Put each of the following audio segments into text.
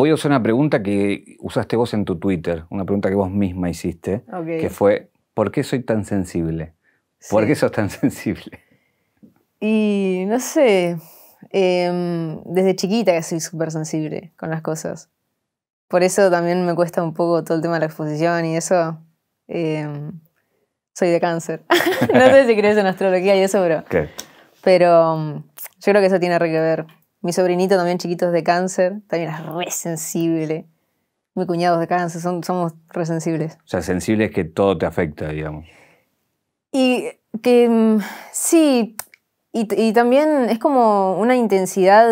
voy a usar una pregunta que usaste vos en tu Twitter, una pregunta que vos misma hiciste, que fue, ¿por qué soy tan sensible? ¿Por qué sos tan sensible? Y no sé, em, desde chiquita que soy súper sensible con las cosas. Por eso también me cuesta un poco todo el tema de la exposición y eso. Em, soy de cáncer. no sé si crees en astrología y eso, bro. Pero em, yo creo que eso tiene que ver mi sobrinito también chiquito es de cáncer, también es re sensible. Mi cuñado de cáncer, son, somos re sensibles. O sea, sensible es que todo te afecta, digamos. Y que mm, sí, y, también es como una intensidad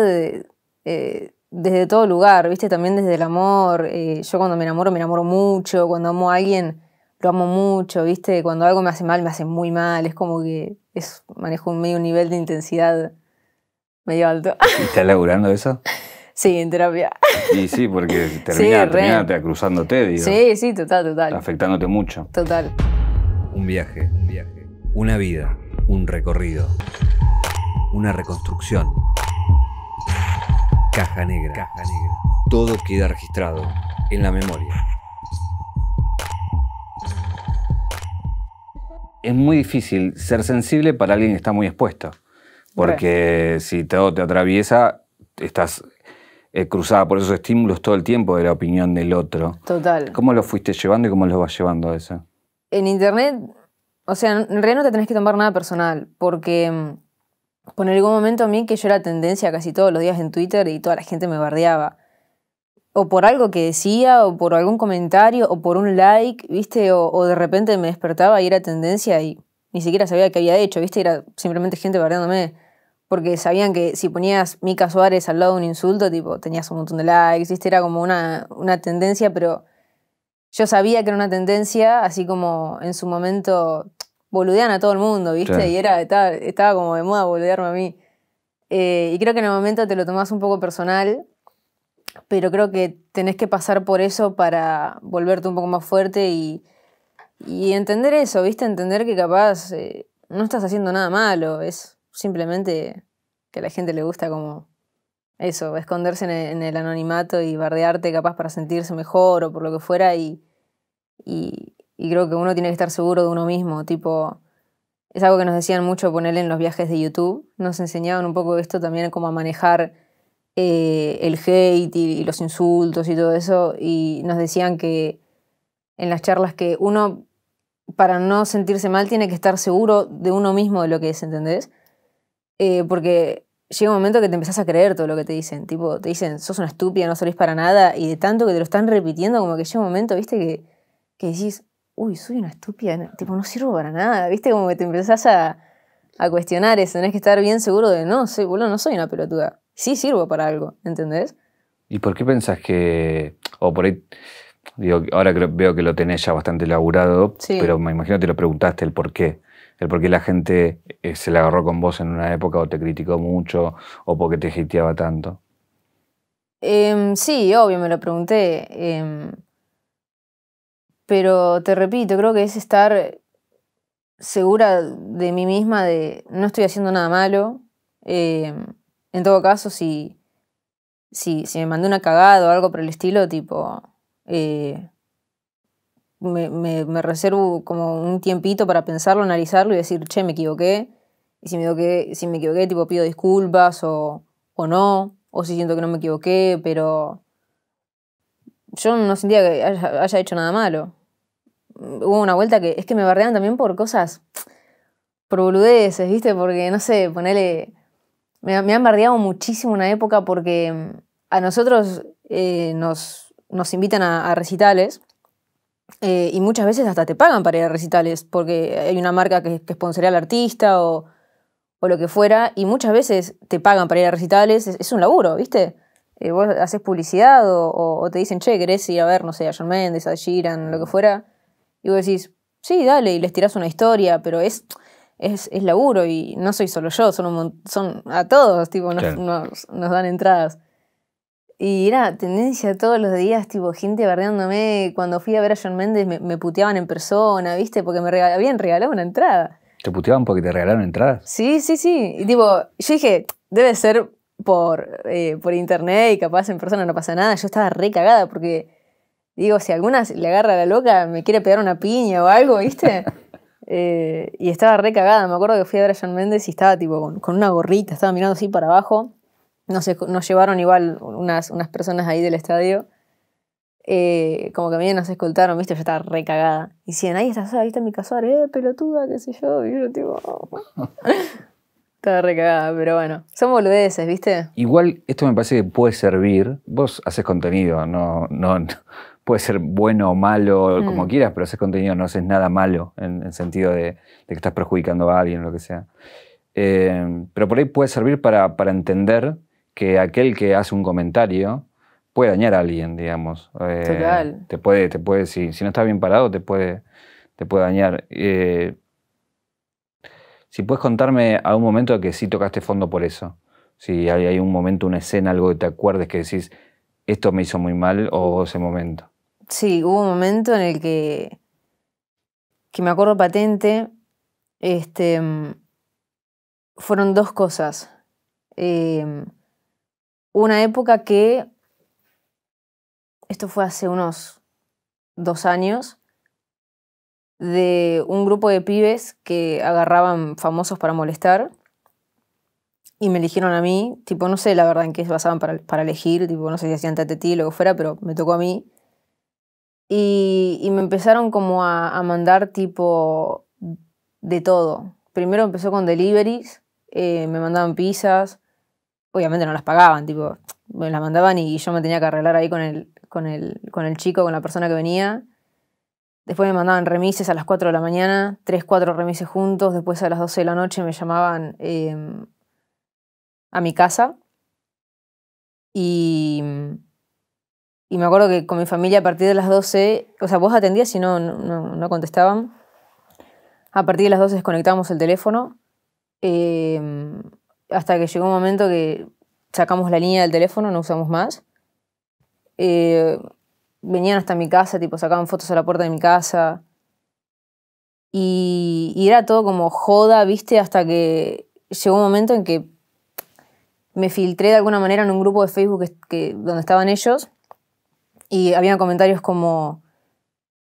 eh, desde todo lugar, ¿viste? También desde el amor. Eh, yo cuando me enamoro, me enamoro mucho. Cuando amo a alguien, lo amo mucho, ¿viste? Cuando algo me hace mal, me hace muy mal. Es como que es, manejo un medio nivel de intensidad medio alto. ¿Y estás laburando eso? Sí, en terapia. Y sí, porque termina, cruzándote, digo. Sí, sí, total, total. Afectándote mucho. Total. Un viaje, un viaje. Una vida, un recorrido. Una reconstrucción. Caja negra. Caja negra. Todo queda registrado en la memoria. Es muy difícil ser sensible para alguien que está muy expuesto. Porque si todo te atraviesa, estás eh, cruzada por esos estímulos todo el tiempo de la opinión del otro. Total. ¿Cómo lo fuiste llevando y cómo lo vas llevando a eso? En internet, o sea, en realidad no te tenés que tomar nada personal, porque en mm, algún momento a mí que yo era tendencia casi todos los días en Twitter y toda la gente me bardeaba. O por algo que decía, o por algún comentario, o por un like, ¿viste? o de repente me despertaba y era tendencia y ni siquiera sabía que había hecho, ¿viste? Era simplemente gente bardeándome. Porque sabían que si ponías Mika Suárez al lado de un insulto, tipo, tenías un montón de likes, ¿viste? Era como una, una tendencia, pero yo sabía que era una tendencia, así como en su momento boludean a todo el mundo, ¿viste? Y era, estaba, como de moda boludearme a mí. Eh, y creo que en el momento te lo tomás un poco personal, pero creo que tenés que pasar por eso para volverte un poco más fuerte y, y entender eso, ¿viste? Entender que capaz eh, no estás haciendo nada malo, es simplemente que a la gente le gusta como eso, esconderse en e, el, anonimato y bardearte capaz para sentirse mejor o por lo que fuera y, y, creo que uno tiene que estar seguro de uno mismo, tipo, es algo que nos decían mucho ponerle en los viajes de YouTube, nos enseñaban un poco esto también, como a manejar eh, el hate y los insultos y todo eso, y nos decían que en las charlas que uno para no sentirse mal, tiene que estar seguro de uno mismo de lo que es, ¿entendés? Eh, porque llega un momento que te empezás a creer todo lo que te dicen. Tipo, te dicen, sos una estúpida, no salís para nada. Y de tanto que te lo están repitiendo, como que llega un momento, viste, que, que decís, uy, soy una estúpida, tipo, no sirvo para nada. Viste, como que te empezás a, cuestionar eso. Tenés que estar bien seguro de, no, soy, boludo, no soy una pelotuda. Sí sirvo para algo, ¿entendés? ¿Y por qué pensás que.? O por ahí ahora veo que lo tenés ya bastante elaborado, pero me imagino que te lo preguntaste el por qué. El por qué la gente eh, se la agarró con vos en una época o te criticó mucho o porque te hateaba tanto. Em, sí, obvio, me lo pregunté. Em, pero te repito, creo que es estar segura de mí misma de no estoy haciendo nada malo. Em, en todo caso, si, si, si me mandé una cagada o algo por el estilo, tipo, eh, me, reservo como un tiempito para pensarlo, analizarlo y decir, che, me equivoqué. Y si me equivoqué, tipo, pido disculpas o, no, o si siento que no me equivoqué, pero yo no sentía que haya, hecho nada malo. Mm, hubo una vuelta que es que me bardean también por cosas, por boludeces, ¿viste? Porque, no sé, ponele... Me, han bardeado muchísimo una época porque mm, a nosotros eh, nos nos invitan a, recitales eh, y muchas veces hasta te pagan para ir a recitales porque hay una marca que, que sponsorea al artista o, o, lo que fuera y muchas veces te pagan para ir a recitales, es, un laburo, ¿viste? Eh, vos haces publicidad o, te dicen, che, querés ir a ver, no sé, a John Mendes, a Giran, lo que mm. fuera, y vos decís, sí, dale, y les tirás una historia, pero es... Es, laburo y no soy solo yo, son, son a todos, tipo, nos, nos dan entradas. Y era tendencia todos los días, tipo, gente bardeándome. Cuando fui a ver a John Méndez me, puteaban en persona, ¿viste? Porque me habían regalado una entrada. ¿Te puteaban porque te regalaron entradas? Sí, sí, sí. Y tipo, yo dije, debe ser por, eh, por internet y capaz en persona no pasa nada. Yo estaba re cagada porque, digo, si alguna le agarra a la loca, me quiere pegar una piña o algo, ¿viste? Eh, y estaba re cagada. Me acuerdo que fui a ver a John Méndez y estaba tipo con una gorrita, estaba mirando así para abajo nos, llevaron igual unas, personas ahí del estadio. Eh, como que a mí nos escoltaron, viste, yo estaba recagada Y decían, ahí está, ahí está mi casuar, eh, pelotuda, qué sé yo. Y yo tipo, oh, estaba recagada pero bueno. Son boludeces, viste. Igual esto me parece que puede servir. Vos haces contenido, no, no, puede ser bueno o malo, mm. como quieras, pero haces contenido, no haces nada malo en el sentido de, que estás perjudicando a alguien o lo que sea. Eh, pero por ahí puede servir para, para entender que aquel que hace un comentario puede dañar a alguien, digamos. Eh, Total. Te puede, te puede, si, no estás bien parado, te puede, te puede dañar. Eh, si puedes contarme algún momento que sí tocaste fondo por eso. Si hay, un momento, una escena, algo que te acuerdes que decís, esto me hizo muy mal o ese momento. Sí, hubo un momento en el que, que me acuerdo patente, este, mm, fueron dos cosas. Eh, una época que, esto fue hace unos dos años, de un grupo de pibes que agarraban famosos para molestar y me eligieron a mí, tipo, no sé la verdad en qué se basaban para, elegir, tipo, no sé si hacían ti o lo que fuera, pero me tocó a mí. Y, me empezaron como a, mandar tipo de todo. Primero empezó con deliveries, eh, me mandaban pizzas, obviamente no las pagaban, tipo, me las mandaban y yo me tenía que arreglar ahí con el, con el, con el chico, con la persona que venía. Después me mandaban remises a las 4 de la mañana, 3, 4 remises juntos, después a las 12 de la noche me llamaban em, a mi casa. Y, y, me acuerdo que con mi familia a partir de las 12, o sea, vos atendías y no, no, no contestaban. A partir de las 12 desconectábamos el teléfono. Eh, hasta que llegó un momento que sacamos la línea del teléfono, no usamos más. Eh, venían hasta mi casa, tipo, sacaban fotos a la puerta de mi casa. Y, era todo como joda, viste, hasta que llegó un momento en que me filtré de alguna manera en un grupo de Facebook que, donde estaban ellos y habían comentarios como,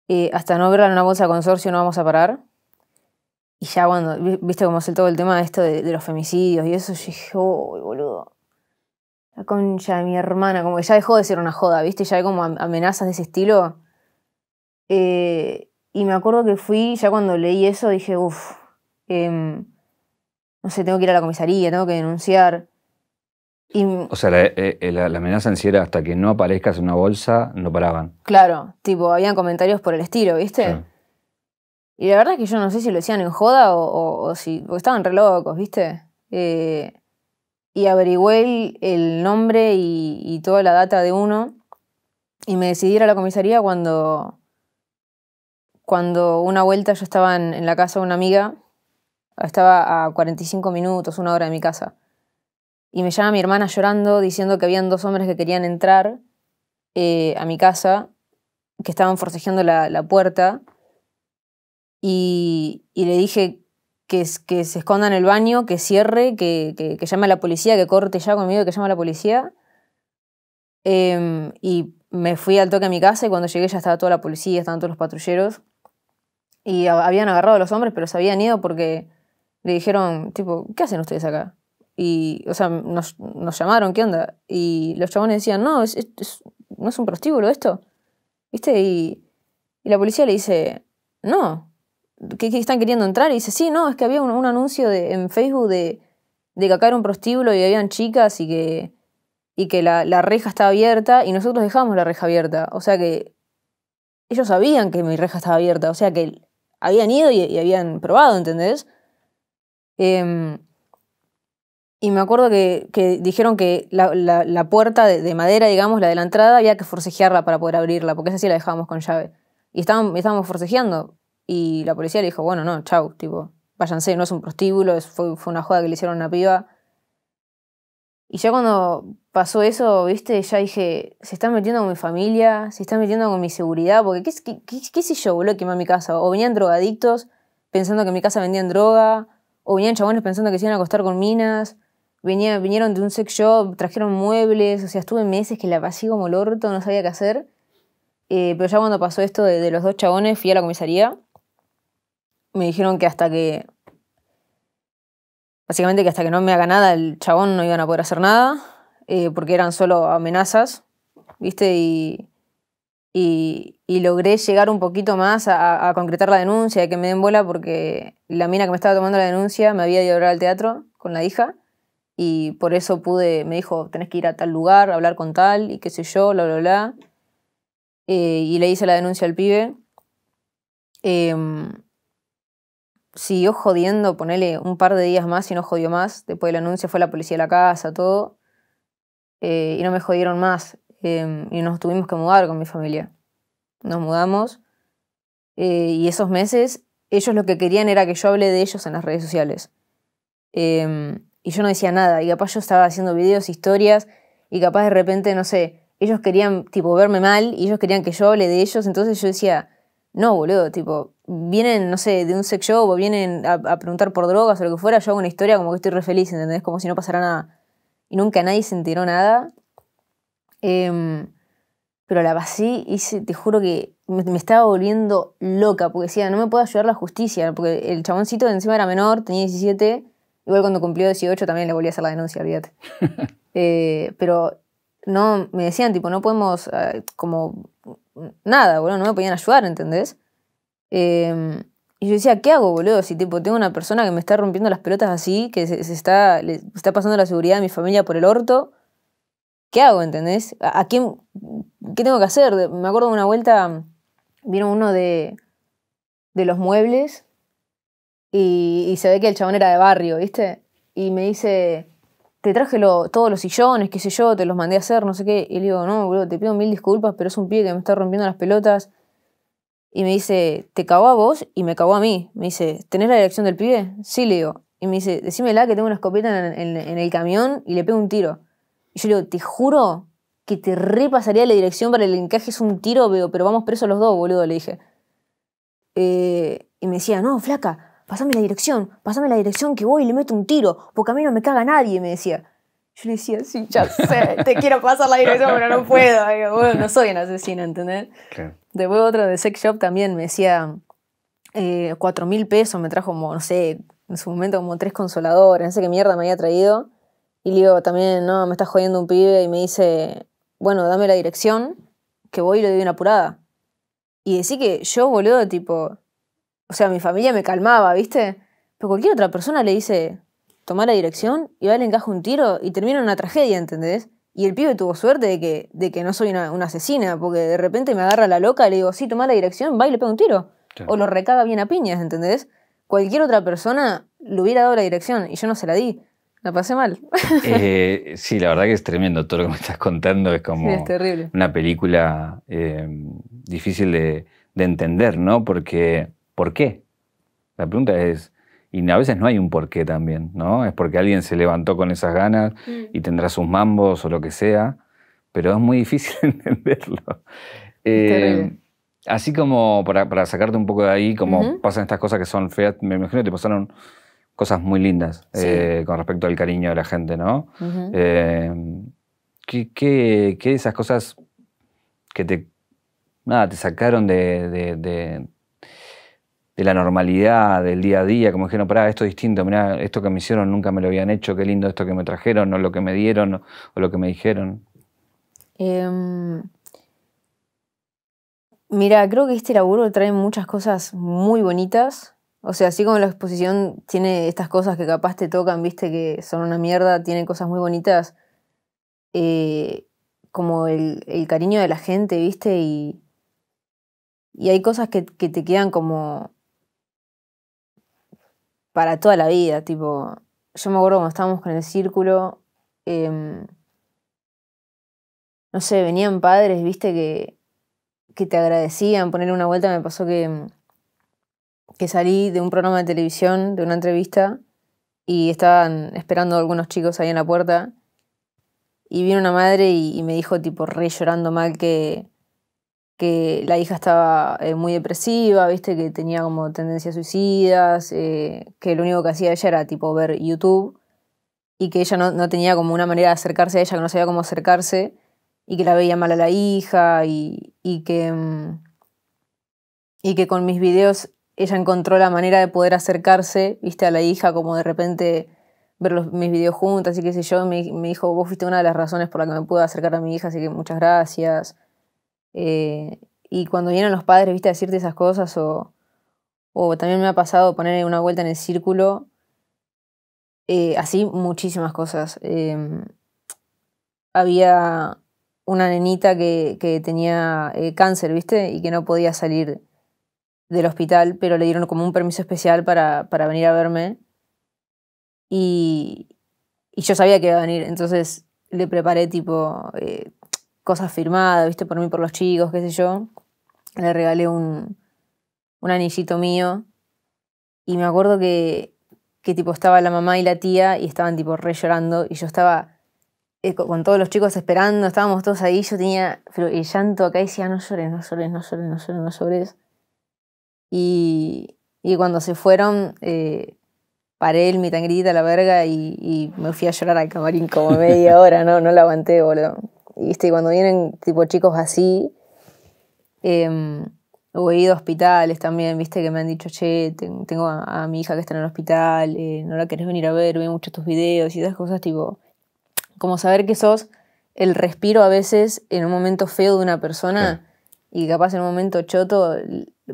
eh, hasta no verla en una bolsa de consorcio no vamos a parar. Y ya cuando, viste cómo se todo el tema de esto de, los femicidios y eso, yo dije, oh, boludo, la concha de mi hermana, como que ya dejó de ser una joda, viste, ya hay como amenazas de ese estilo. Eh, y me acuerdo que fui, ya cuando leí eso, dije, uff, em, no sé, tengo que ir a la comisaría, tengo que denunciar. o sea, eh, eh, la, amenaza en sí era hasta que no aparezcas en una bolsa, no paraban. Claro, tipo, habían comentarios por el estilo, ¿viste? Y la verdad es que yo no sé si lo decían en joda o, si. porque estaban re locos, ¿viste? Eh, y averigüé el, nombre y, toda la data de uno. Y me decidí ir a la comisaría cuando. Cuando una vuelta yo estaba en, la casa de una amiga. Estaba a 45 minutos, una hora de mi casa. Y me llama mi hermana llorando, diciendo que habían dos hombres que querían entrar eh, a mi casa, que estaban forcejeando la puerta y, le dije que, se esconda en el baño, que cierre, que, llame a la policía, que corte ya conmigo, que llame a la policía. Em, y me fui al toque a mi casa y cuando llegué ya estaba toda la policía, estaban todos los patrulleros. Y habían agarrado a los hombres, pero se habían ido porque le dijeron, tipo, ¿qué hacen ustedes acá? Y, o sea, nos, llamaron, ¿qué onda? Y los chabones decían, no, no es un prostíbulo esto. ¿Viste? Y, y la policía le dice, no, que están queriendo entrar? Y dice, sí, no, es que había un, anuncio en Facebook de, de, que acá era un prostíbulo y habían chicas y que, y que la, reja estaba abierta y nosotros dejamos la reja abierta. O sea que ellos sabían que mi reja estaba abierta, o sea que habían ido y, habían probado, ¿entendés? Em, y me acuerdo que, dijeron que la, puerta de, madera, digamos, la de la entrada, había que forcejearla para poder abrirla, porque esa sí la dejábamos con llave. Y estábamos, estábamos forcejeando. Y la policía le dijo, bueno, no, chau, tipo, váyanse, no es un prostíbulo, fue, una joda que le hicieron a una piba. Y ya cuando pasó eso, viste, ya dije, se están metiendo con mi familia, se están metiendo con mi seguridad, porque qué, qué, qué, sé yo, boludo, que mi casa. O venían drogadictos pensando que en mi casa vendían droga, o venían chabones pensando que se iban a acostar con minas, venía, vinieron de un sex shop, trajeron muebles, o sea, estuve meses que la pasé como el orto, no sabía qué hacer. Eh, pero ya cuando pasó esto de los dos chabones, fui a la comisaría me dijeron que hasta que. Básicamente que hasta que no me haga nada el chabón no iban a poder hacer nada, eh, porque eran solo amenazas, ¿viste? Y, y, logré llegar un poquito más a, concretar la denuncia, y que me den bola, porque la mina que me estaba tomando la denuncia me había ido a hablar al teatro con la hija, y por eso pude, me dijo, tenés que ir a tal lugar, hablar con tal, y qué sé yo, bla, bla, bla. Eh, y le hice la denuncia al pibe. Em, siguió jodiendo, ponele un par de días más y no jodió más. Después del anuncio fue la policía a la casa, todo. Eh, y no me jodieron más. Em, y nos tuvimos que mudar con mi familia. Nos mudamos. Eh, y esos meses, ellos lo que querían era que yo hable de ellos en las redes sociales. Em, y yo no decía nada. Y capaz yo estaba haciendo videos, historias. Y capaz de repente, no sé, ellos querían tipo verme mal. Y ellos querían que yo hable de ellos. Entonces yo decía, no, boludo, tipo, vienen, no sé, de un sex show o vienen a, preguntar por drogas o lo que fuera, yo hago una historia como que estoy re feliz, ¿entendés? Como si no pasara nada. Y nunca nadie se enteró nada. Em, pero la pasé y te juro que me, estaba volviendo loca, porque decía, no me puede ayudar la justicia, porque el chaboncito de encima era menor, tenía 17, igual cuando cumplió 18 también le volví a hacer la denuncia, olvídate. Eh, pero no, me decían, tipo, no podemos, eh, como, nada, bueno, no me podían ayudar, ¿entendés? Em, y yo decía, ¿qué hago, boludo? Si tipo, tengo una persona que me está rompiendo las pelotas así, que se, está, está pasando la seguridad de mi familia por el orto, ¿qué hago, entendés? ¿A, quién, qué tengo que hacer? Me acuerdo de una vuelta, Vino uno de, de los muebles y, se ve que el chabón era de barrio, ¿viste? Y me dice, te traje lo, todos los sillones, qué sé yo, te los mandé a hacer, no sé qué. Y le digo, no, boludo, te pido mil disculpas, pero es un pie que me está rompiendo las pelotas y me dice, te cagó a vos y me cagó a mí. Me dice, ¿tenés la dirección del pibe? Sí, le digo. Y me dice, decímela que tengo una escopeta en, el camión y le pego un tiro. Y yo le digo, te juro que te repasaría la dirección para el encaje es un tiro, veo, pero vamos presos los dos, boludo, le dije. Eh, y me decía, no, flaca, pasame la dirección, pasame la dirección que voy y le meto un tiro, porque a mí no me caga nadie, me decía. Yo le decía, sí, ya sé, te quiero pasar la dirección, pero no puedo. no soy un asesino, ¿entendés? Después otro de Sex Shop también me decía eh, cuatro mil pesos, me trajo como, no sé, en su momento como tres consoladores, no sé qué mierda me había traído. Y le digo, también, no, me está jodiendo un pibe y me dice, bueno, dame la dirección, que voy y le doy una apurada. Y decía que yo, boludo, tipo, o sea, mi familia me calmaba, ¿viste? Pero cualquier otra persona le dice, tomar la dirección y va le encaja un tiro y termina una tragedia, ¿entendés? Y el pibe tuvo suerte de que, de que no soy una, asesina, porque de repente me agarra la loca y le digo, sí, toma la dirección, va y le pega un tiro. O lo recaga bien a piñas, ¿entendés? Cualquier otra persona le hubiera dado la dirección y yo no se la di. La pasé mal. Eh, sí, la verdad que es tremendo todo lo que me estás contando. Es como una película eh, difícil de, entender, ¿no? Porque, ¿por qué? La pregunta es, y a veces no hay un porqué también, ¿no? Es porque alguien se levantó con esas ganas y mm. tendrá sus mambos o lo que sea, pero es muy difícil entenderlo. Eh, así como para, sacarte un poco de ahí, como pasan estas cosas que son feas, me imagino que te pasaron cosas muy lindas eh, con respecto al cariño de la gente, ¿no? Eh, ¿qué, qué, esas cosas que te, nada, te sacaron de, de la normalidad, del día a día, como dijeron, pará, esto es distinto, mira esto que me hicieron nunca me lo habían hecho, qué lindo esto que me trajeron, o lo que me dieron, o, lo que me dijeron. Em, mira, creo que este laburo trae muchas cosas muy bonitas. O sea, así como la exposición tiene estas cosas que capaz te tocan, viste, que son una mierda, tiene cosas muy bonitas. Eh, como el, cariño de la gente, viste, y, y hay cosas que te quedan como para toda la vida, tipo, yo me acuerdo cuando estábamos con el círculo, em, no sé, venían padres, viste, que, que te agradecían, poner una vuelta me pasó que, em, que salí de un programa de televisión, de una entrevista, y estaban esperando algunos chicos ahí en la puerta, y vino una madre y, y me dijo, tipo, re llorando mal que que la hija estaba eh, muy depresiva, viste, que tenía como tendencias suicidas, eh, que lo único que hacía ella era tipo ver YouTube y que ella no, tenía como una manera de acercarse a ella, que no sabía cómo acercarse y que la veía mal a la hija y, que, mm, y que con mis videos ella encontró la manera de poder acercarse, viste, a la hija, como de repente ver mis videos juntas y qué sé yo, me, me dijo, vos fuiste una de las razones por la que me pude acercar a mi hija, así que muchas gracias. Eh, y cuando vienen los padres, viste, a decirte esas cosas, o, también me ha pasado poner una vuelta en el círculo, eh, así muchísimas cosas. Em, había una nenita que, tenía eh, cáncer, viste, y que no podía salir del hospital, pero le dieron como un permiso especial para, para venir a verme. Y, yo sabía que iba a venir, entonces le preparé tipo cosas firmadas, viste, por mí, por los chicos, qué sé yo. Le regalé un, un anillito mío. Y me acuerdo que, que tipo estaba la mamá y la tía y estaban tipo re llorando y yo estaba eh, con todos los chicos esperando, estábamos todos ahí, yo tenía el llanto acá y decía, no llores, no llores, no llores, no llores, no llores. Y, y cuando se fueron, eh, paré el mi a la verga y, y, me fui a llorar al camarín como media hora, no, no la aguanté, boludo. ¿viste? cuando vienen tipo chicos así, em, o he ido a hospitales también, ¿viste? Que me han dicho, che, tengo a, mi hija que está en el hospital, eh, no la querés venir a ver, veo muchos tus videos y esas cosas, tipo, como saber que sos el respiro a veces en un momento feo de una persona y capaz en un momento choto,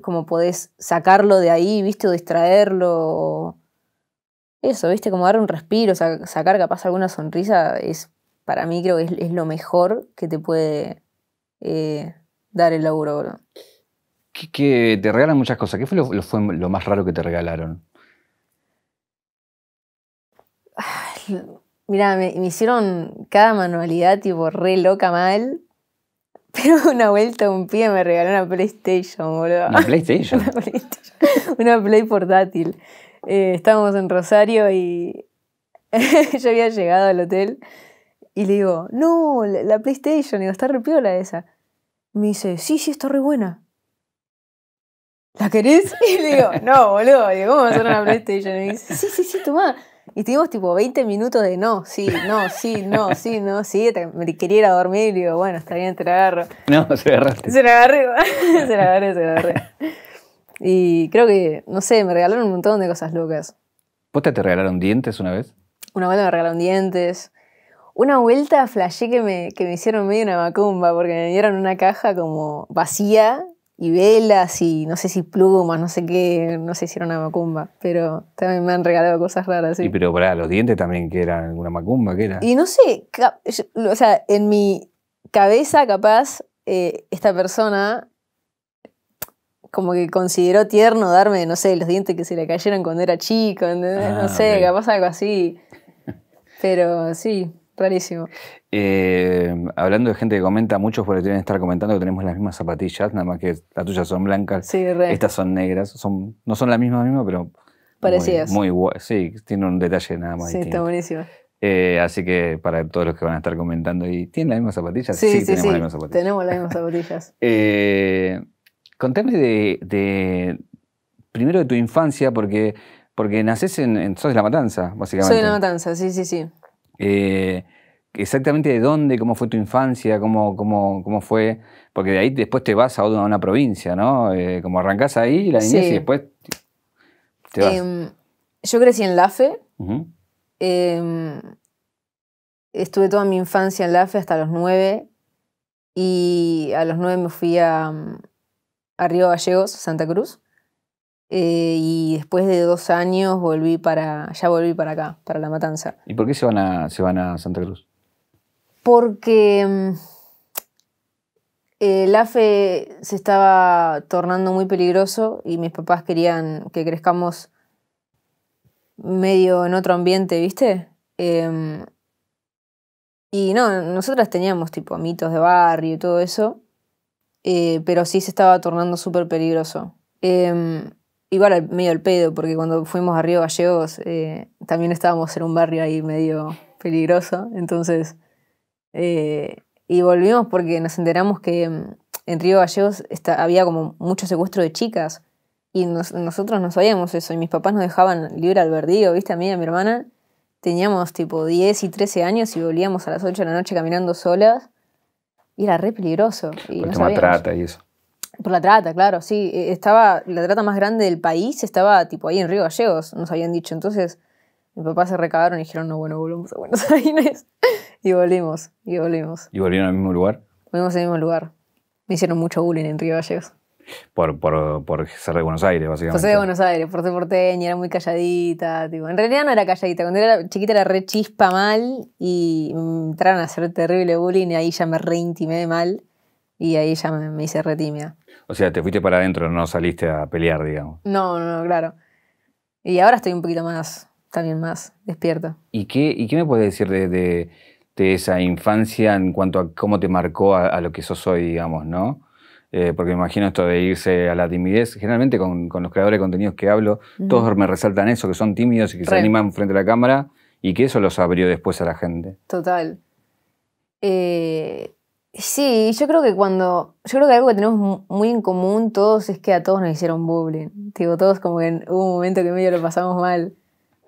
como podés sacarlo de ahí, ¿viste? O distraerlo. Eso, ¿viste? Como dar un respiro, sacar capaz alguna sonrisa es para mí creo que es, lo mejor que te puede eh, dar el laburo, bro. Que, te regalan muchas cosas. ¿Qué fue lo, más raro que te regalaron? mira, me, hicieron cada manualidad tipo re loca mal. Pero una vuelta un pie me regaló una PlayStation, boludo. ¿Una PlayStation? una, PlayStation. una Play portátil. Eh, estábamos en Rosario y yo había llegado al hotel y le digo, no, la PlayStation, digo, está re piola esa. Me dice, sí, sí, está re buena. ¿La querés? Y le digo, no, boludo, digo, ¿cómo a ser una PlayStation? Y me dice, sí, sí, sí, toma Y tuvimos tipo 20 minutos de no, sí, no, sí, no, sí, no, sí. Me quería ir a dormir y digo, bueno, está bien, te la agarro. No, se la agarraste. Se la agarré, se la agarré, se la agarré. Y creo que, no sé, me regalaron un montón de cosas locas. ¿Vos te regalaron dientes una vez? Una vez me regalaron dientes. Una vuelta flashé que me, que me hicieron medio una macumba porque me dieron una caja como vacía y velas y no sé si plumas, no sé qué, no sé si una macumba, pero también me han regalado cosas raras. Y pero para los dientes también que eran una macumba, ¿qué era? Y no sé, o sea, en mi cabeza capaz eh, esta persona como que consideró tierno darme, no sé, los dientes que se le cayeron cuando era chico, ah, no sé, capaz algo así. Pero sí. Rarísimo. Eh, hablando de gente que comenta, muchos por deben estar comentando que tenemos las mismas zapatillas, nada más que las tuyas son blancas, sí, estas son negras, son, no son las mismas, pero parecidas. Muy, muy sí, tiene un detalle nada más. Sí, está buenísimo. Eh, así que para todos los que van a estar comentando, ¿y tienen las mismas zapatillas? Sí, tenemos las mismas zapatillas. Tenemos las mismas zapatillas. Eh, contame de, primero de tu infancia, porque, porque nacés en, en, de La Matanza, básicamente. Soy de La Matanza, sí, sí, sí. Eh, exactamente de dónde, cómo fue tu infancia, cómo, cómo, fue, porque de ahí después te vas a una, provincia, ¿no? Eh, como arrancas ahí la niñez y después te vas. Em, yo crecí en Lafe. Em, estuve toda mi infancia en Lafe hasta los nueve y a los nueve me fui a, mm, a Río Gallegos, Santa Cruz. Eh, y después de dos años volví para, ya volví para acá, para La Matanza. ¿Y por qué se van a, se van a Santa Cruz? Porque La mm, eh, el AFE se estaba tornando muy peligroso y mis papás querían que crezcamos medio en otro ambiente, ¿viste? Em, y no, nosotras teníamos tipo Mitos de barrio y todo eso, eh, pero sí se estaba tornando súper peligroso. Eh, igual medio al pedo, porque cuando fuimos a Río Gallegos eh, también estábamos en un barrio ahí medio peligroso, entonces... Eh, y volvimos porque nos enteramos que mm, en Río Gallegos está, había como mucho secuestro de chicas y nosotros no sabíamos eso y mis papás nos dejaban libre al verdío, viste, a mí y a mi hermana. Teníamos tipo 10 y 13 años y volvíamos a las 8 de la noche caminando solas y era re peligroso. Y no trata y eso. Por la trata, claro, sí. E, estaba la trata más grande del país, estaba tipo ahí en Río Gallegos, nos habían dicho. Entonces, mi papá se recabaron y dijeron, no, bueno, volvemos a Buenos Aires. y volvimos, y volvimos. ¿Y volvieron al mismo lugar? Volvimos al mismo lugar. Me hicieron mucho bullying en Río Gallegos. Por, por, por ser de Buenos Aires, básicamente. Por ser de Buenos Aires, por ser porteña, era muy calladita. Tipo. En realidad no era calladita, cuando era chiquita era re chispa mal y mm, entraron a hacer terrible bullying y ahí ya me reintimé mal y ahí ya me, hice hice tímida O sea, te fuiste para adentro, no saliste a pelear, digamos. No, no, claro. Y ahora estoy un poquito más, también más despierto. ¿Y qué, y qué me puedes decir de, esa infancia en cuanto a cómo te marcó a, lo que sos hoy, digamos, no? Eh, porque me imagino esto de irse a la timidez. Generalmente con, los creadores de contenidos que hablo, todos me resaltan eso, que son tímidos y que se animan frente a la cámara y que eso los abrió después a la gente. Total. Eh, Sí, yo creo que cuando. Yo creo que algo que tenemos muy en común todos es que a todos nos hicieron bullying. Digo, todos como que hubo un momento que medio lo pasamos mal.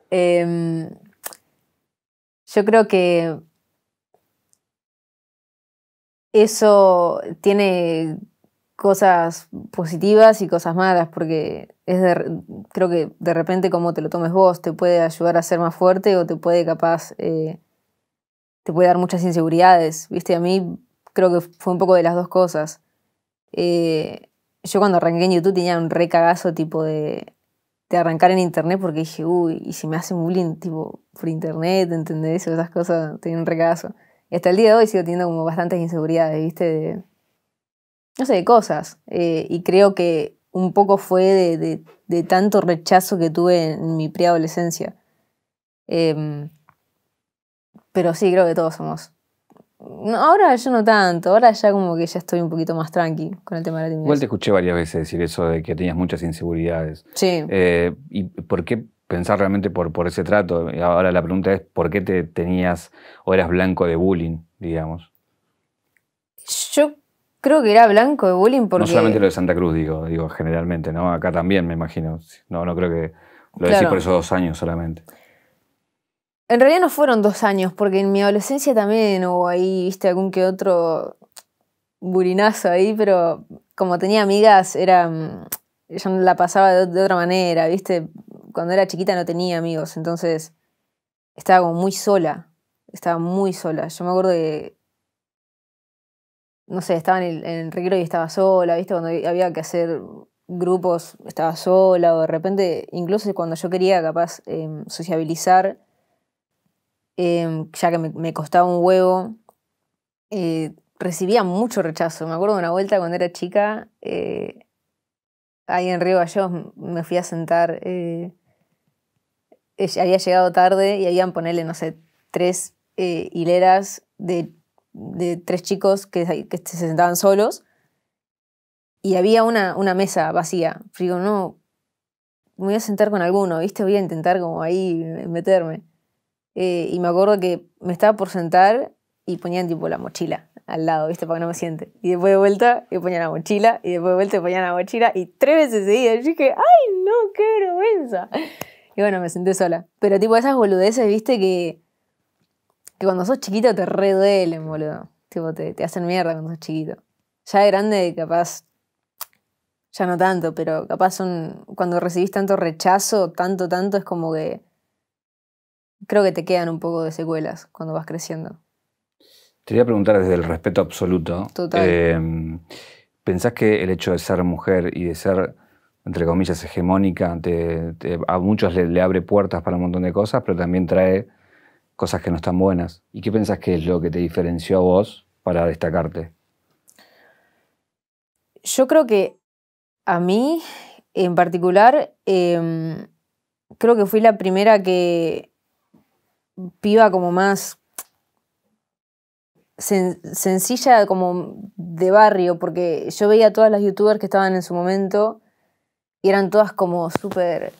Em, yo creo que. Eso tiene cosas positivas y cosas malas, porque es de, creo que de repente como te lo tomes vos te puede ayudar a ser más fuerte o te puede capaz, eh, te puede dar muchas inseguridades, ¿viste? A mí creo que fue un poco de las dos cosas. Eh, yo cuando arranqué en YouTube tenía un re cagazo tipo de, de arrancar en internet porque dije, uy, y si me hace bullying tipo por internet, ¿entendés? O esas cosas, tenía un re hasta el día de hoy sigo teniendo como bastantes inseguridades, ¿viste? De, no sé, de cosas. Eh, y creo que un poco fue de, tanto rechazo que tuve en mi preadolescencia. Em, pero sí, creo que todos somos Ahora yo no tanto, ahora ya como que ya estoy un poquito más tranqui con el tema de la timidez. Igual te escuché varias veces decir eso de que tenías muchas inseguridades. Sí. Eh, ¿Y por qué pensar realmente por, por ese trato? ahora la pregunta es, ¿por qué te tenías o eras blanco de bullying, digamos? Yo creo que era blanco de bullying porque... No solamente lo de Santa Cruz, digo, digo generalmente, ¿no? Acá también, me imagino. No, no creo que lo decís por esos dos años solamente. En realidad no fueron dos años, porque en mi adolescencia también hubo ahí, viste, algún que otro burinazo ahí, pero como tenía amigas, era. Mm, yo la pasaba de, otra manera, viste. Cuando era chiquita no tenía amigos, entonces estaba como muy sola. Estaba muy sola. Yo me acuerdo de... No sé, estaba en el, en recreo y estaba sola, viste, cuando había que hacer grupos estaba sola, o de repente, incluso cuando yo quería capaz em, sociabilizar Em, ya que me, costaba un huevo. Eh, recibía mucho rechazo. Me acuerdo de una vuelta cuando era chica, eh, ahí en Río yo me fui a sentar. Eh, había llegado tarde y habían ponerle, no sé, tres hileras de, tres chicos que, se sentaban solos. Y había una, mesa vacía. Digo, no, me voy a sentar con alguno, ¿viste? Voy a intentar como ahí meterme. Eh, y me acuerdo que me estaba por sentar y ponían tipo la mochila al lado, ¿viste? Para que no me siente. Y después de vuelta, y ponía la mochila, y después de vuelta, y la mochila, y tres veces seguidas. Yo dije, ¡ay, no, qué vergüenza! Y bueno, me senté sola. Pero tipo esas boludeces, ¿viste? Que, que cuando sos chiquito te re duelen, boludo. Tipo, te, te hacen mierda cuando sos chiquito. Ya de grande, capaz, ya no tanto, pero capaz son, cuando recibís tanto rechazo, tanto, tanto, es como que creo que te quedan un poco de secuelas cuando vas creciendo. Te voy a preguntar desde el respeto absoluto. Total. Em, ¿Pensás que el hecho de ser mujer y de ser, entre comillas, hegemónica, a muchos le, abre puertas para un montón de cosas, pero también trae cosas que no están buenas? ¿Y qué pensás que es lo que te diferenció a vos para destacarte? Yo creo que a mí, en particular, em, creo que fui la primera que piba como más sencilla, como de barrio, porque yo veía a todas las youtubers que estaban en su momento y eran todas como súper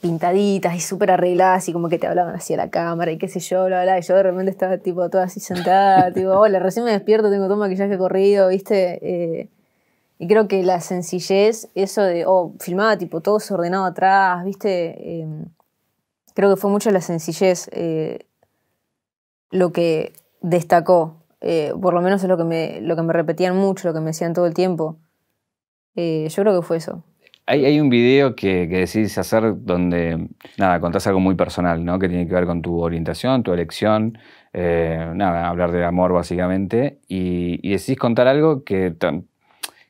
pintaditas y súper arregladas y como que te hablaban así a la cámara y qué sé yo, bla, bla, y yo de repente estaba tipo toda así sentada, tipo, hola, recién me despierto, tengo todo he corrido, viste, eh, y creo que la sencillez, eso de, oh, filmaba tipo todo ordenado atrás, viste, em, creo que fue mucho la sencillez eh, lo que destacó. Eh, por lo menos es lo que, me, lo que me repetían mucho, lo que me decían todo el tiempo. Eh, yo creo que fue eso. Hay, un video que, que, hacer donde, nada, contás algo muy personal, ¿no? Que tiene que ver con tu orientación, tu elección, nada, hablar de amor básicamente. Y, y decidís contar algo que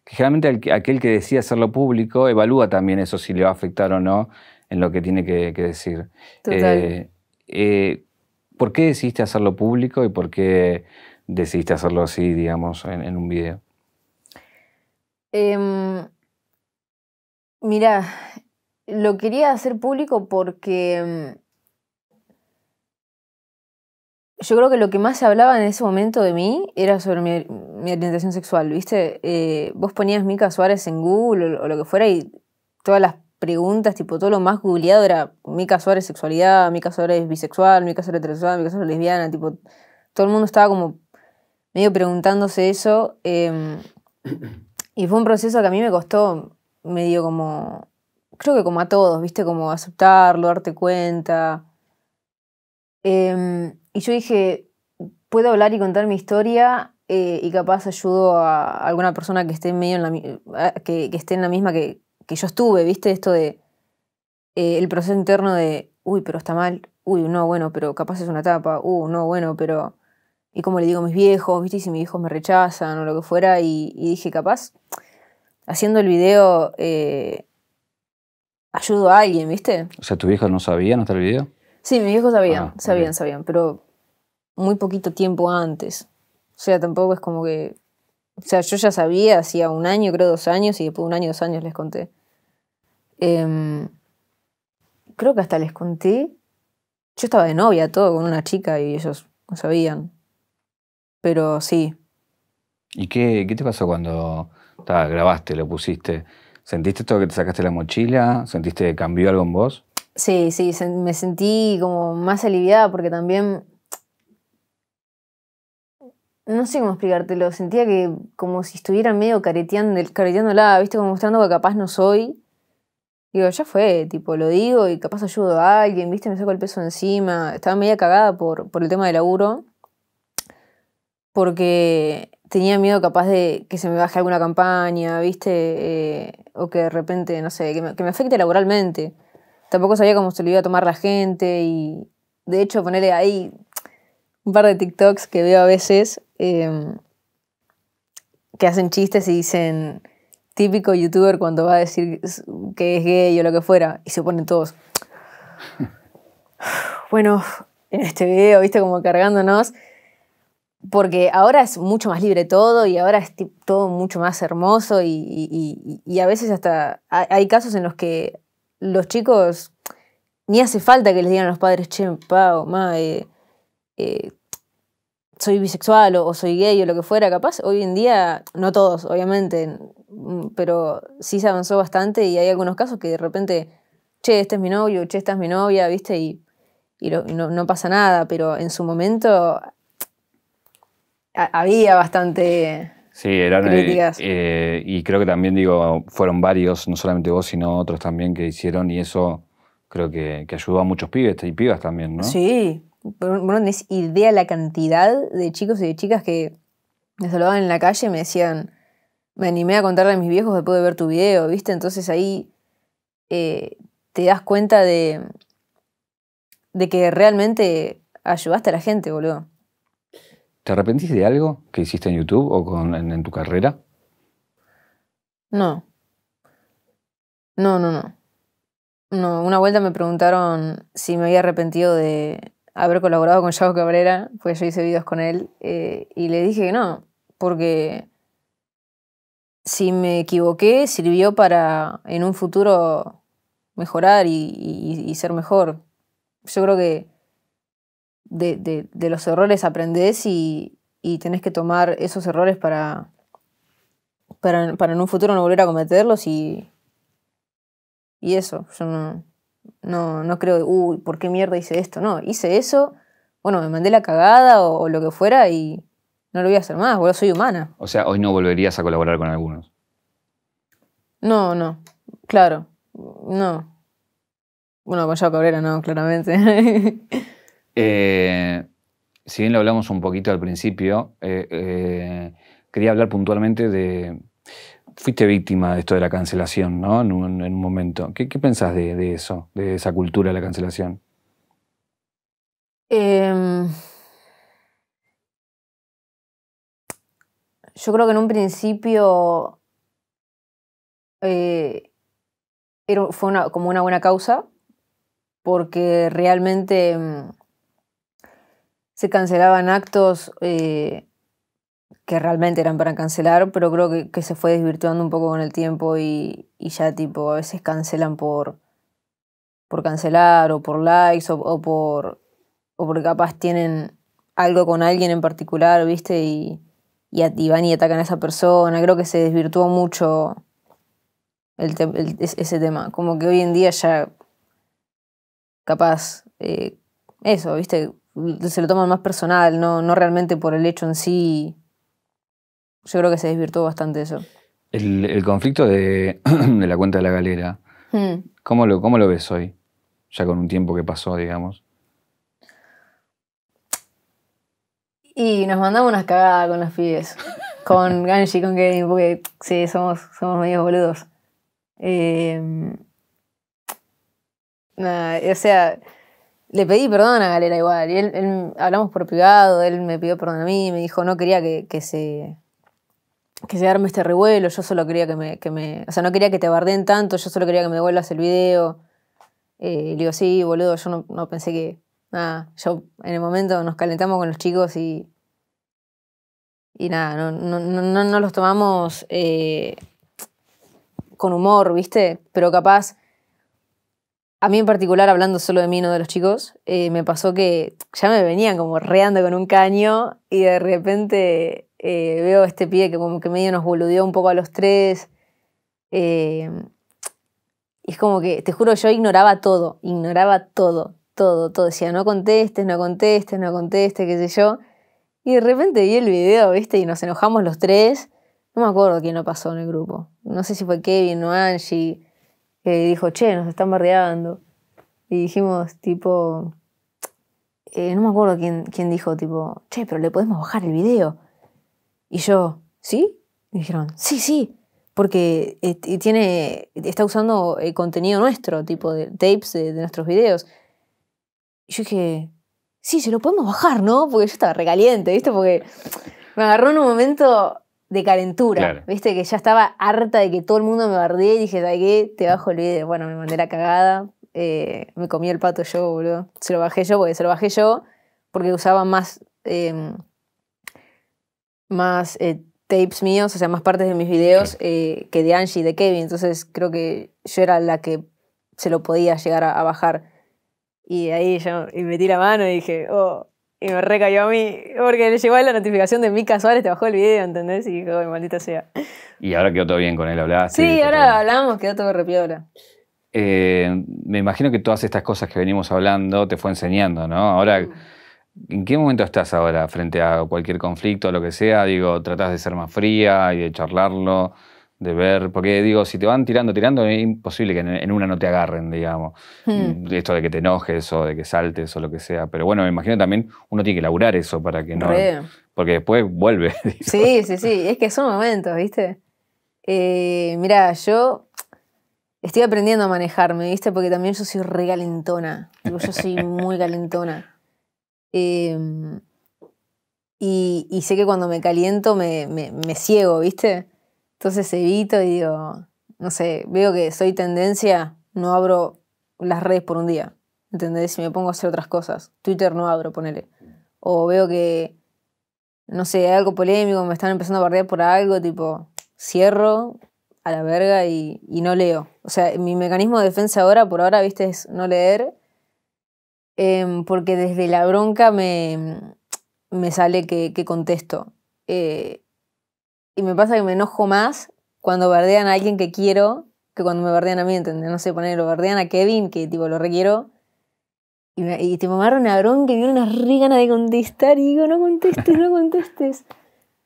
que generalmente aquel que decide hacerlo público evalúa también eso, si le va a afectar o no en lo que tiene que, decir. Eh, eh, ¿Por qué decidiste hacerlo público y por qué decidiste hacerlo así, digamos, en, un video? Em, mirá, mira, lo quería hacer público porque em, yo creo que lo que más se hablaba en ese momento de mí era sobre mi, orientación sexual, ¿viste? Eh, vos ponías Mica Suárez en Google o, lo que fuera y todas las preguntas, tipo todo lo más googleado era mi caso es sexualidad, mi caso es bisexual, mi caso es heterosexual, caso es lesbiana, tipo, todo el mundo estaba como medio preguntándose eso. Em, y fue un proceso que a mí me costó medio como, creo que como a todos, viste, como aceptarlo, darte cuenta. Em, y yo dije, puedo hablar y contar mi historia eh, y capaz ayudo a alguna persona que esté medio en la, que esté en la misma que, que yo estuve, ¿viste? Esto de eh, el proceso interno de, uy, pero está mal, uy, no, bueno, pero capaz es una tapa, Uy, uh, no, bueno, pero... Y cómo le digo a mis viejos, ¿viste? Y si mis viejos me rechazan o lo que fuera, y, dije, capaz, haciendo el video, eh, ayudo a alguien, ¿viste? O sea, ¿tus viejo no sabían hasta el video? Sí, mis viejos sabían, ah, sabían, sabían, pero muy poquito tiempo antes. O sea, tampoco es como que o sea, yo ya sabía, hacía un año, creo dos años, y después de un año, dos años les conté. Em, creo que hasta les conté. Yo estaba de novia, todo, con una chica, y ellos no sabían. Pero sí. ¿Y qué, qué te pasó cuando grabaste, lo pusiste? ¿Sentiste todo que te sacaste la mochila? ¿Sentiste que cambió algo en vos? Sí, sí, me sentí como más aliviada porque también no sé cómo explicártelo, sentía que como si estuviera medio careteando, la, viste, como mostrando que capaz no soy. Digo, ya fue, tipo, lo digo y capaz ayudo a alguien, viste, me saco el peso encima. Estaba media cagada por, por el tema del laburo. Porque tenía miedo capaz de que se me baje alguna campaña, viste, eh, o que de repente, no sé, que me, afecte laboralmente. Tampoco sabía cómo se lo iba a tomar la gente y, de hecho, ponerle ahí un par de TikToks que veo a veces Em, que hacen chistes y dicen típico youtuber cuando va a decir que es gay o lo que fuera, y se ponen todos. Bueno, en este video, viste, como cargándonos, porque ahora es mucho más libre todo y ahora es todo mucho más hermoso y, y, a veces hasta hay casos en los que los chicos ni hace falta que les digan a los padres, che, Pau, ma, eh, eh soy bisexual o, soy gay o lo que fuera, capaz hoy en día, no todos, obviamente, mm, pero sí se avanzó bastante y hay algunos casos que de repente, che, este es mi novio, che, esta es mi novia, ¿viste? Y, no, pasa nada, pero en su momento había bastante... Sí, eran eh, críticas. Eh, y creo que también digo, fueron varios, no solamente vos, sino otros también que hicieron y eso creo que, que ayudó a muchos pibes y pibas también, ¿no? Sí, bueno, no es idea la cantidad de chicos y de chicas que me saludaban en la calle y me decían, me animé a contarle a mis viejos después de ver tu video, ¿viste? Entonces ahí eh, te das cuenta de, de que realmente ayudaste a la gente, boludo. ¿Te arrepentís de algo que hiciste en YouTube o en, en, tu carrera? No. No, no, no. No, una vuelta me preguntaron si me había arrepentido de, haber colaborado con Chavo Cabrera, pues yo hice videos con él, eh, y le dije que no, porque si me equivoqué, sirvió para en un futuro mejorar y, ser mejor. Yo creo que de, los errores aprendés y, tenés que tomar esos errores para, para, para en un futuro no volver a cometerlos y, y eso. Yo no, no, no creo, uy, ¿por qué mierda hice esto? No, hice eso, bueno, me mandé la cagada o, lo que fuera y no lo voy a hacer más, bueno, soy humana. O sea, hoy no volverías a colaborar con algunos. No, no, claro, no. Bueno, con Yao Cabrera no, claramente. Eh, si bien lo hablamos un poquito al principio, eh, eh, quería hablar puntualmente de fuiste víctima de esto de la cancelación, ¿no? En un, momento. ¿Qué, qué pensás de, eso, de esa cultura de la cancelación? Em, yo creo que en un principio eh, fue como una buena causa, porque realmente em, se cancelaban actos eh, que realmente eran para cancelar, pero creo que, que se fue desvirtuando un poco con el tiempo y, y, ya tipo a veces cancelan por, por cancelar o por likes o, o por o porque capaz tienen algo con alguien en particular, ¿viste? Y, y, van y atacan a esa persona. Creo que se desvirtuó mucho ese tema. Como que hoy en día ya capaz eh, eso, ¿viste? Se lo toman más personal, no, no realmente por el hecho en sí yo creo que se desvirtuó bastante eso. El, conflicto de, la cuenta de la galera, hmm. ¿cómo, lo, ¿cómo lo ves hoy? Ya con un tiempo que pasó, digamos. Y nos mandamos unas cagadas con los pibes. con Ganji, con Kevin, porque sí, somos, somos medio boludos. Em, nada, o sea, le pedí perdón a Galera igual. Y él, hablamos por privado, él me pidió perdón a mí, me dijo no quería que se que se arme este revuelo, yo solo quería que me, que me, o sea, no quería que te bardeen tanto, yo solo quería que me devuelvas el video. Eh, le digo, sí, boludo, yo no, no pensé que, nada, yo en el momento nos calentamos con los chicos y, y nada, no, no, no, no los tomamos eh, con humor, ¿viste? Pero capaz, a mí en particular, hablando solo de mí, no de los chicos, eh, me pasó que ya me venían como reando con un caño y de repente eh, veo este pie que como que medio nos boludeó un poco a los tres. Eh, y es como que, te juro, yo ignoraba todo, ignoraba todo, todo, todo. Decía, no contestes, no contestes, no contestes, qué sé yo. Y de repente vi el video, ¿viste? Y nos enojamos los tres. No me acuerdo quién lo pasó en el grupo. No sé si fue Kevin o Angie, que dijo, che, nos están barreando Y dijimos, tipo, eh, no me acuerdo quién, quién dijo, tipo, che, pero le podemos bajar el video. Y yo, ¿sí? Me dijeron, sí, sí, porque eh, tiene, está usando el eh, contenido nuestro, tipo de tapes de, nuestros videos. Y yo dije, sí, se lo podemos bajar, ¿no? Porque yo estaba recaliente, ¿viste? Porque me agarró en un momento de calentura, ¿viste? Que ya estaba harta de que todo el mundo me bardee y dije, ¿sabes qué? Te bajo el video. Bueno, me mandé la cagada, eh, me comí el pato yo, boludo. Se lo bajé yo porque se lo bajé yo porque usaba más... Em, más eh, tapes míos, o sea, más partes de mis videos eh, que de Angie y de Kevin. Entonces creo que yo era la que se lo podía llegar a, bajar. Y ahí yo metí la mano y dije, oh, y me recayó a mí, porque le llegó la notificación de mi casual, te bajó el video, ¿entendés? Y dije, oh, maldita sea. Y ahora quedó todo bien con él, hablabas. Sí, ahora hablamos, quedó todo repiola. Eh, me imagino que todas estas cosas que venimos hablando te fue enseñando, ¿no? Ahora... Mm. ¿En qué momento estás ahora frente a cualquier conflicto, o lo que sea? Digo, tratás de ser más fría y de charlarlo, de ver, porque digo, si te van tirando, tirando, es imposible que en una no te agarren, digamos. Hmm. Esto de que te enojes o de que saltes o lo que sea. Pero bueno, me imagino también uno tiene que laburar eso para que no... Porque después vuelve. Sí, sí, sí, es que son momentos, ¿viste? Eh, mira, yo estoy aprendiendo a manejarme, ¿viste? Porque también yo soy regalentona, yo soy muy galentona Em, y, sé que cuando me caliento me, me, ciego, ¿viste? Entonces evito y digo, no sé, veo que soy tendencia, no abro las redes por un día, ¿entendés? Si me pongo a hacer otras cosas, Twitter no abro, ponele. O veo que, no sé, hay algo polémico, me están empezando a bardear por algo, tipo, cierro a la verga y, y no leo. O sea, mi mecanismo de defensa ahora, por ahora, ¿viste? Es no leer Em, porque desde la bronca me, me sale que, contesto. Eh, y me pasa que me enojo más cuando bardean a alguien que quiero que cuando me bardean a mí, ¿entendés? No sé, ponerlo, bardean a Kevin, que tipo lo requiero. Y, y tipo, una bronca y una re de contestar y digo, no contestes, no contestes.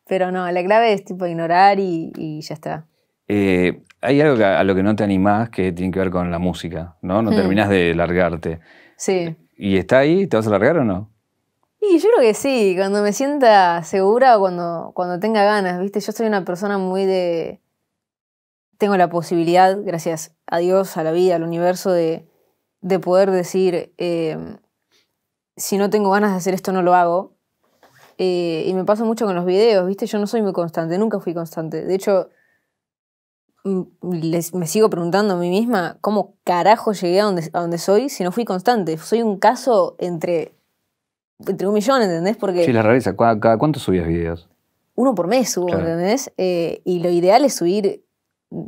Pero no, la clave es tipo ignorar y, ya está. Eh, hay algo a, lo que no te animás que tiene que ver con la música, ¿no? No terminas hmm. terminás de largarte. Sí. ¿Y está ahí? ¿Te vas a largar o no? Y yo creo que sí, cuando me sienta segura o cuando, cuando tenga ganas, ¿viste? Yo soy una persona muy de... Tengo la posibilidad, gracias a Dios, a la vida, al universo, de, poder decir, em, si no tengo ganas de hacer esto, no lo hago. Eh, y me pasa mucho con los videos, ¿viste? Yo no soy muy constante, nunca fui constante. De hecho, Mm, mm, me sigo preguntando a mí misma cómo carajo llegué a donde, donde soy si no fui constante. Soy un caso entre, entre un millón, ¿entendés? Porque sí, la revista, ¿Cada, cuánto subías videos? Uno por mes subo, ¿entendés? Eh, y lo ideal es subir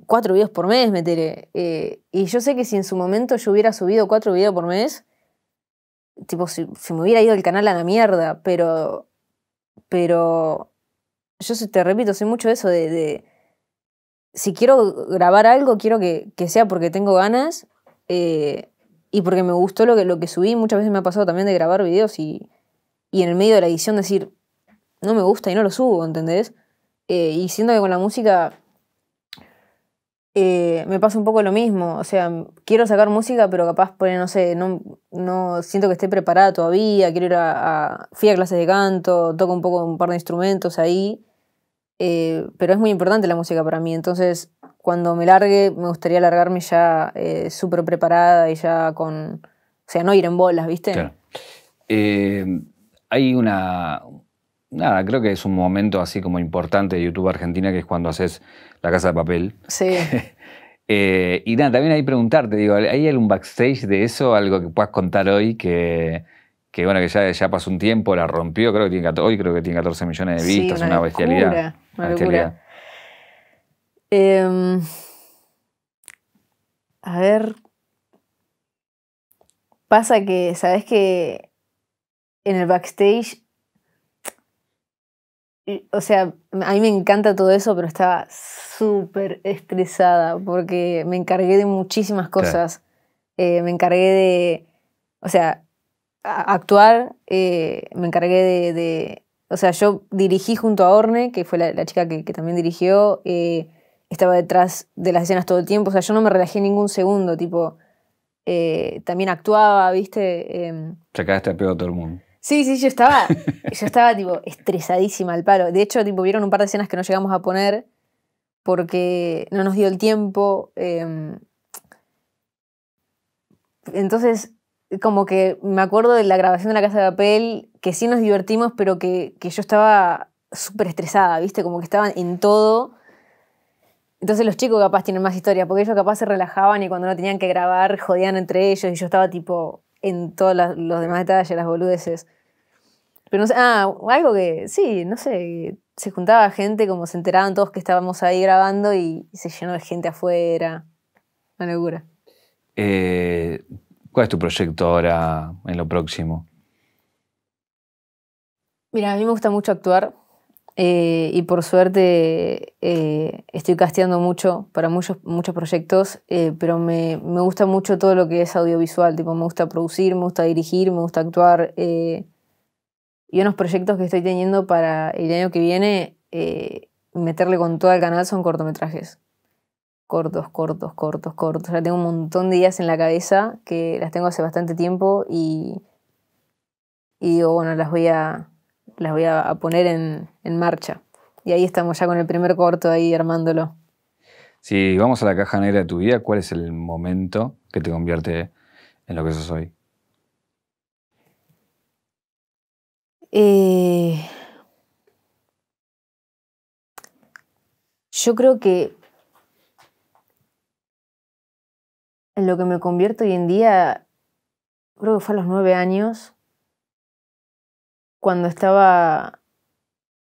cuatro videos por mes, meteré. Eh, y yo sé que si en su momento yo hubiera subido cuatro videos por mes, tipo, si, me hubiera ido el canal a la mierda, pero... Pero... Yo te repito, soy mucho eso de si quiero grabar algo, quiero que, sea porque tengo ganas eh, y porque me gustó lo que, lo que subí. Muchas veces me ha pasado también de grabar videos y, y en el medio de la edición decir, no me gusta y no lo subo, ¿entendés? Eh, y siento que con la música eh, me pasa un poco lo mismo. O sea, quiero sacar música, pero capaz, por, no sé, no, no siento que esté preparada todavía. Quiero ir a, a, Fui a clases de canto, toco un poco un par de instrumentos ahí. Eh, pero es muy importante la música para mí, entonces cuando me largue me gustaría largarme ya eh, súper preparada y ya con, o sea, no ir en bolas, ¿viste? Claro. Eh, hay una, nada, creo que es un momento así como importante de YouTube Argentina, que es cuando haces La Casa de Papel. Sí. Eh, y nada, también ahí preguntarte, digo, ¿hay algún backstage de eso, algo que puedas contar hoy que... que bueno, que ya, ya pasó un tiempo, la rompió, creo que tiene, hoy creo que tiene 14 millones de vistas, una bestialidad. Em, a ver. Pasa que, ¿sabes que En el backstage. O sea, a mí me encanta todo eso, pero estaba súper estresada porque me encargué de muchísimas cosas. Eh, me encargué de. O sea, actuar, eh, me encargué de o sea, yo dirigí junto a Orne, que fue la, chica que, también dirigió, eh, estaba detrás de las escenas todo el tiempo, o sea, yo no me relajé ningún segundo, tipo, eh, también actuaba, ¿viste? Eh, em, Sacaste a peor a todo el mundo. Sí, sí, yo estaba, yo estaba tipo estresadísima al palo. De hecho, tipo, vieron un par de escenas que no llegamos a poner porque no nos dio el tiempo. Em. entonces, como que me acuerdo de la grabación de la casa de papel, que sí nos divertimos, pero que, yo estaba súper estresada, ¿viste? Como que estaban en todo. Entonces los chicos capaz tienen más historia, porque ellos capaz se relajaban y cuando no tenían que grabar jodían entre ellos y yo estaba tipo en todos los demás detalles, las boludeces. Pero no sé, ah, algo que, sí, no sé, se juntaba gente, como se enteraban todos que estábamos ahí grabando y, y se llenó de gente afuera. Una locura. Eh, ¿Cuál es tu proyecto ahora en lo próximo? Mira, a mí me gusta mucho actuar eh, y por suerte eh, estoy casteando mucho para muchos, muchos proyectos, eh, pero me, me, gusta mucho todo lo que es audiovisual, tipo me gusta producir, me gusta dirigir, me gusta actuar. y unos proyectos que estoy teniendo para el año que viene, meterle con todo el canal son cortometrajes cortos, cortos, cortos, cortos. Ya tengo un montón de ideas en la cabeza que las tengo hace bastante tiempo y, y digo, bueno, las voy a, las voy a poner en, marcha. Y ahí estamos ya con el primer corto ahí armándolo. Si vamos a la caja negra de tu vida, ¿cuál es el momento que te convierte en lo que sos hoy? Eh, yo creo que lo que me convierto hoy en día, creo que fue a los nueve años, cuando estaba,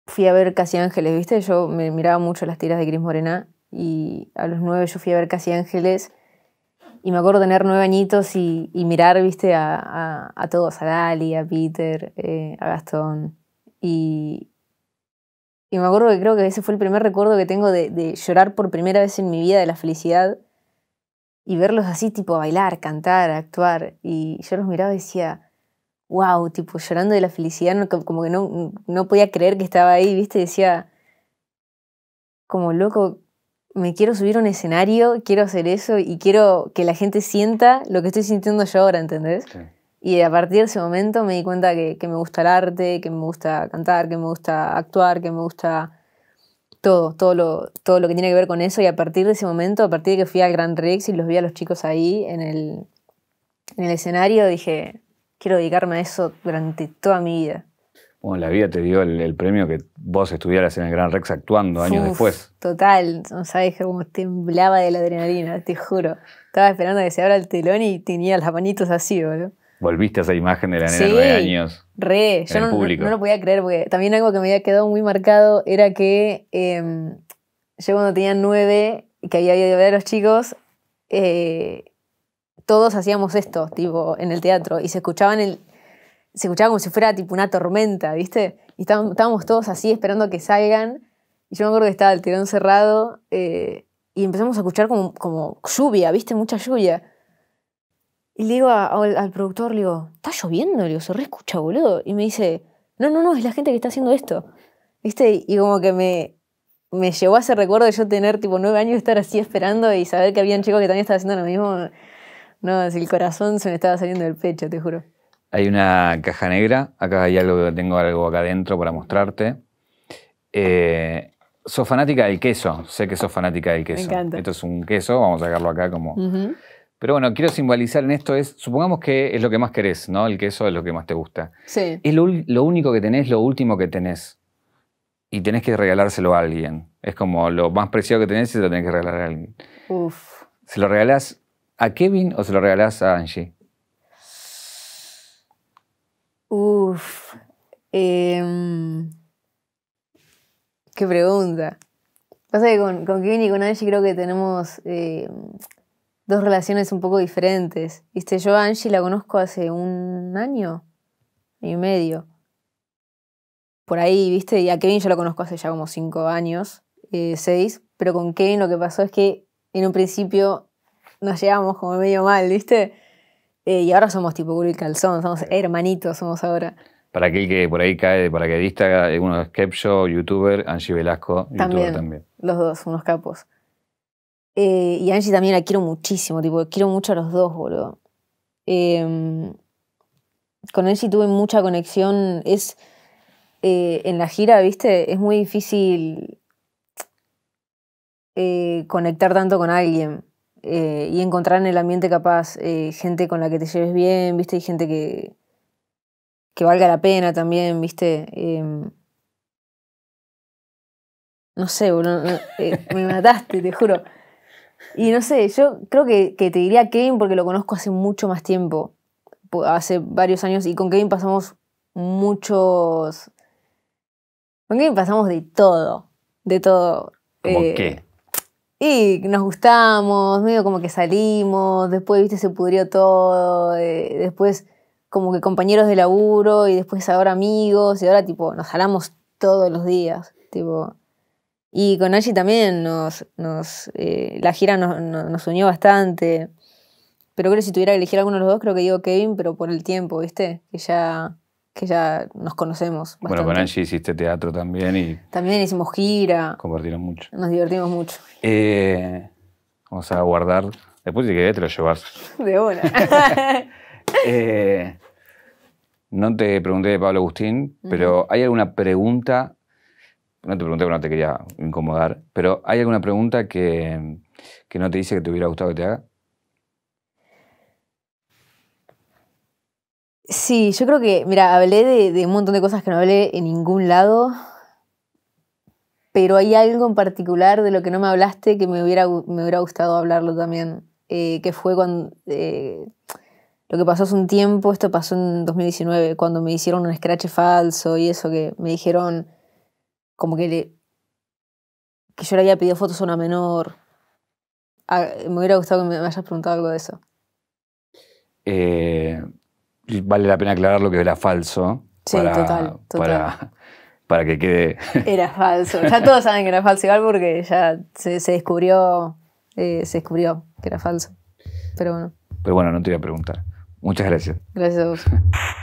fui a ver Casi Ángeles, ¿viste? Yo me miraba mucho las tiras de Cris Morena y a los nueve yo fui a ver Casi Ángeles y me acuerdo tener nueve añitos y, mirar, ¿viste? A, todos, a Dali, a Peter, eh, a Gastón y... Y me acuerdo que creo que ese fue el primer recuerdo que tengo de llorar por primera vez en mi vida de la felicidad y verlos así, tipo, bailar, cantar, actuar. Y yo los miraba y decía, wow, tipo, llorando de la felicidad, como que no, no podía creer que estaba ahí, ¿viste? Decía, como loco, me quiero subir a un escenario, quiero hacer eso y quiero que la gente sienta lo que estoy sintiendo yo ahora, ¿entendés? Y a partir de ese momento me di cuenta que me gusta el arte, que me gusta cantar, que me gusta actuar, que me gusta todo, todo lo, todo lo que tiene que ver con eso. Y a partir de ese momento, a partir de que fui al Grand Rex y los vi a los chicos ahí en el, en el escenario, dije, quiero dedicarme a eso durante toda mi vida. Bueno, la vida te dio el, premio que vos estudiaras en el Gran Rex actuando años después. Total, no sabes cómo temblaba de la adrenalina, te juro. Estaba esperando a que se abra el telón y tenía las manitos así, boludo. Volviste a esa imagen de la nena de nueve años. Re, yo no, lo podía creer, porque también algo que me había quedado muy marcado era que em, yo cuando tenía nueve, y que había de a ver los chicos, eh, todos hacíamos esto, tipo, en el teatro, y se escuchaban el. Se escuchaba como si fuera tipo una tormenta, ¿viste? Y estábamos, todos así esperando que salgan. Y yo me acuerdo que estaba el tirón cerrado eh, y empezamos a escuchar como, como lluvia, ¿viste? Mucha lluvia. Y le digo al productor, le digo, está lloviendo, le digo, se re escucha, boludo. Y me dice, no, no, no, es la gente que está haciendo esto. ¿Viste? Y como que me, me llevó a ese recuerdo de yo tener tipo nueve años, estar así esperando y saber que había un chico que también estaba haciendo lo mismo. No, el corazón se me estaba saliendo del pecho, te juro. Hay una caja negra, acá hay algo que tengo algo acá adentro para mostrarte. Eh, sos fanática del queso, sé que sos fanática del queso. Me encanta. Esto es un queso, vamos a sacarlo acá como... Pero bueno, quiero simbolizar en esto es, supongamos que es lo que más querés, ¿no? El queso es lo que más te gusta. Sí. Es lo, único que tenés, lo último que tenés. Y tenés que regalárselo a alguien. Es como lo más preciado que tenés y se lo tenés que regalar a alguien. Uf. ¿Se lo regalás a Kevin o se lo regalás a Angie? Uf. Em, qué pregunta. Pasa que con, Kevin y con Angie creo que tenemos... Eh, dos relaciones un poco diferentes. Viste, yo a Angie la conozco hace un año, y medio. Por ahí, viste, y a Kevin yo la conozco hace ya como cinco años, eh, seis, pero con Kevin lo que pasó es que en un principio nos llevamos como medio mal, viste. Eh, y ahora somos tipo culo y calzón, somos hermanitos, somos ahora. Para aquel que por ahí cae de paracaidista, eh, uno es Kepcho, youtuber, Angie Velasco, también, también. Los dos, unos capos. Eh, y Angie también la quiero muchísimo, tipo, quiero mucho a los dos, boludo. Em, con Angie tuve mucha conexión. Es. Eh, en la gira, viste, es muy difícil eh, conectar tanto con alguien eh, y encontrar en el ambiente capaz gente con la que te lleves bien, viste, y gente que. que valga la pena también, viste em, no sé, boludo, me mataste, te juro. Y no sé, yo creo que, te diría Kevin porque lo conozco hace mucho más tiempo, hace varios años, y con Kevin pasamos muchos... Con Kevin pasamos de todo, de todo. ¿Cómo eh, qué? Y nos gustamos, medio como que salimos, después, viste, se pudrió todo, eh, después como que compañeros de laburo y después ahora amigos y ahora tipo nos jalamos todos los días, tipo y con Angie también nos, eh, la gira nos, unió bastante. Pero creo que si tuviera que elegir alguno de los dos, creo que digo Kevin, pero por el tiempo, ¿viste? Que ya, que ya nos conocemos. Bastante. Bueno, con Angie hiciste teatro también y... También hicimos gira. Compartieron mucho. Nos divertimos mucho. Eh, vamos a guardar. Después si querés te lo llevas. De una. Eh, no te pregunté de Pablo Agustín, pero ¿hay alguna pregunta no te pregunté porque no te quería incomodar, pero ¿hay alguna pregunta que, no te dice que te hubiera gustado que te haga? Sí, yo creo que, mira, hablé de, un montón de cosas que no hablé en ningún lado, pero hay algo en particular de lo que no me hablaste que me hubiera, me hubiera gustado hablarlo también, eh, que fue cuando... Eh, lo que pasó hace un tiempo, esto pasó en 2019, cuando me hicieron un scratch falso y eso, que me dijeron, como que le que yo le había pedido fotos a una menor. Ah, me hubiera gustado que me, hayas preguntado algo de eso. Eh, vale la pena aclarar lo que era falso. Sí, para, total, Para, que quede. Era falso. Ya todos saben que era falso igual porque ya se, descubrió. Eh, se descubrió que era falso. Pero bueno. Pero bueno, no te voy a preguntar. Muchas gracias. Gracias a vos.